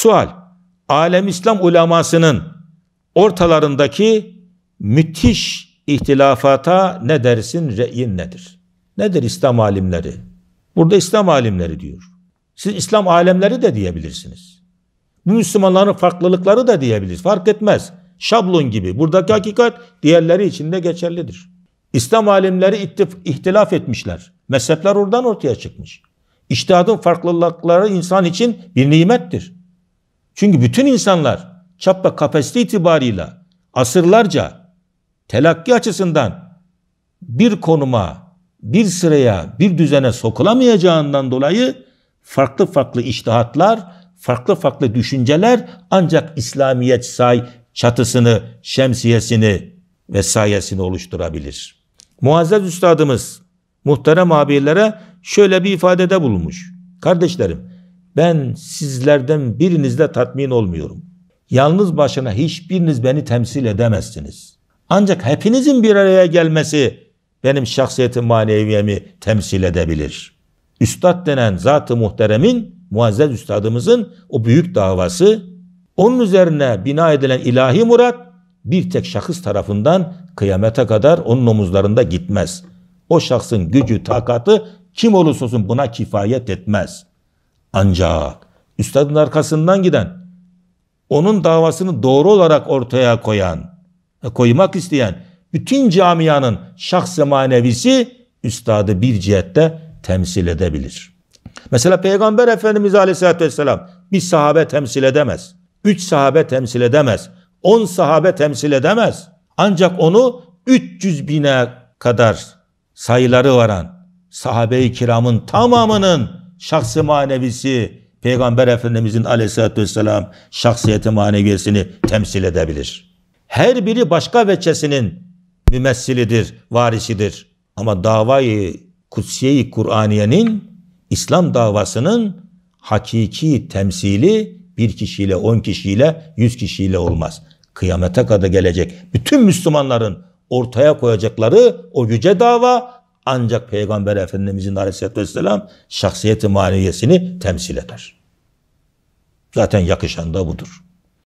Sual, alem İslam ulemasının ortalarındaki müthiş ihtilafata ne dersin, reyin nedir? Nedir İslam alimleri? Burada İslam alimleri diyor. Siz İslam alemleri de diyebilirsiniz. Bu Müslümanların farklılıkları da diyebiliriz. Fark etmez. Şablon gibi. Buradaki hakikat diğerleri için de geçerlidir. İslam alimleri ittif, ihtilaf etmişler. Mezhepler oradan ortaya çıkmış. İçtihadın farklılıkları insan için bir nimettir. Çünkü bütün insanlar çapta kapasite itibarıyla asırlarca telakki açısından bir konuma, bir sıraya, bir düzene sokulamayacağından dolayı farklı farklı iştihatlar, farklı farklı düşünceler ancak İslamiyet say çatısını, şemsiyesini ve sayesini oluşturabilir. Muazzez Üstadımız muhterem abilere şöyle bir ifadede bulunmuş. Kardeşlerim ben sizlerden birinizle tatmin olmuyorum. Yalnız başına hiçbiriniz beni temsil edemezsiniz. Ancak hepinizin bir araya gelmesi benim şahsiyetim maneviyemi temsil edebilir. Üstad denen zat-ı muhteremin, muazzez üstadımızın o büyük davası, onun üzerine bina edilen ilahi murat bir tek şahıs tarafından kıyamete kadar onun omuzlarında gitmez. O şahsın gücü, takatı kim olursa olsun buna kifayet etmez. Ancak üstadın arkasından giden, onun davasını doğru olarak ortaya koyan, e, koymak isteyen bütün camianın şahsı manevisi üstadı bir cihette temsil edebilir. Mesela Peygamber Efendimiz Aleyhisselatü Vesselam bir sahabe temsil edemez. Üç sahabe temsil edemez. On sahabe temsil edemez. Ancak onu 300 bine kadar sayıları varan sahabe-i kiramın tamamının şahsı manevisi Peygamber Efendimizin aleyhissalatü vesselam şahsiyeti manevisini temsil edebilir. Her biri başka veçesinin mümessilidir, varisidir. Ama davayı kutsiye-i Kur'aniyenin İslam davasının hakiki temsili bir kişiyle, on kişiyle, yüz kişiyle olmaz. Kıyamete kadar gelecek bütün Müslümanların ortaya koyacakları o yüce dava ancak Peygamber Efendimizin Aleyhisselatü Vesselam şahsiyeti maniyesini temsil eder. Zaten yakışan da budur.